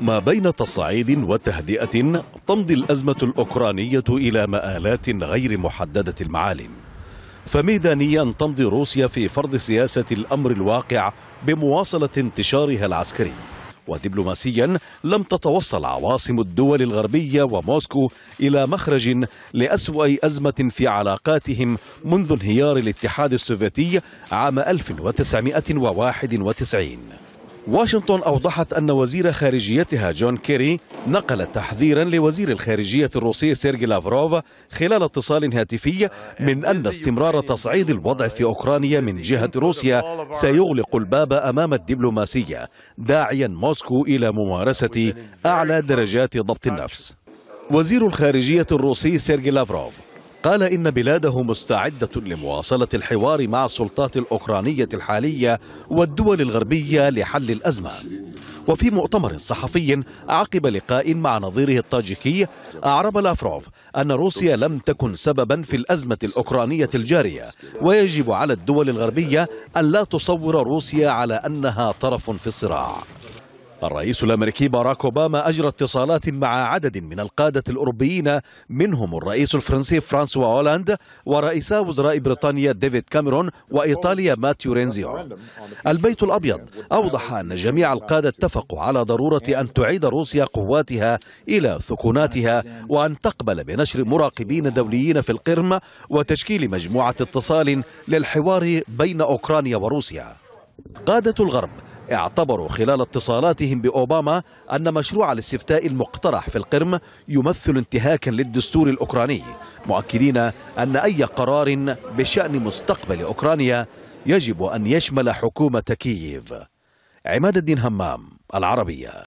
ما بين تصعيد وتهدئة تمضي الأزمة الأوكرانية إلى مآلات غير محددة المعالم فميدانيا تمضي روسيا في فرض سياسة الأمر الواقع بمواصلة انتشارها العسكري ودبلوماسيا لم تتوصل عواصم الدول الغربية وموسكو إلى مخرج لأسوأ أزمة في علاقاتهم منذ انهيار الاتحاد السوفيتي عام 1991 واشنطن أوضحت أن وزير خارجيتها جون كيري نقل تحذيرا لوزير الخارجية الروسي سيرجي لافروف خلال اتصال هاتفي من أن استمرار تصعيد الوضع في أوكرانيا من جهة روسيا سيغلق الباب أمام الدبلوماسية داعيا موسكو إلى ممارسة أعلى درجات ضبط النفس وزير الخارجية الروسي سيرجي لافروف قال إن بلاده مستعدة لمواصلة الحوار مع السلطات الأوكرانية الحالية والدول الغربية لحل الأزمة وفي مؤتمر صحفي عقب لقاء مع نظيره الطاجيكي أعرب لافروف أن روسيا لم تكن سببا في الأزمة الأوكرانية الجارية ويجب على الدول الغربية أن لا تصور روسيا على أنها طرف في الصراع الرئيس الامريكي باراك اوباما اجرى اتصالات مع عدد من القاده الاوروبيين منهم الرئيس الفرنسي فرانسوا هولاند ورئيسا وزراء بريطانيا ديفيد كاميرون وايطاليا ماتيو رينزيو. البيت الابيض اوضح ان جميع القاده اتفقوا على ضروره ان تعيد روسيا قواتها الى ثكناتها وان تقبل بنشر مراقبين دوليين في القرم وتشكيل مجموعه اتصال للحوار بين اوكرانيا وروسيا. قاده الغرب اعتبروا خلال اتصالاتهم بأوباما أن مشروع الاستفتاء المقترح في القرم يمثل انتهاكا للدستور الأوكراني مؤكدين أن أي قرار بشأن مستقبل أوكرانيا يجب أن يشمل حكومة كييف عماد الدين همام العربية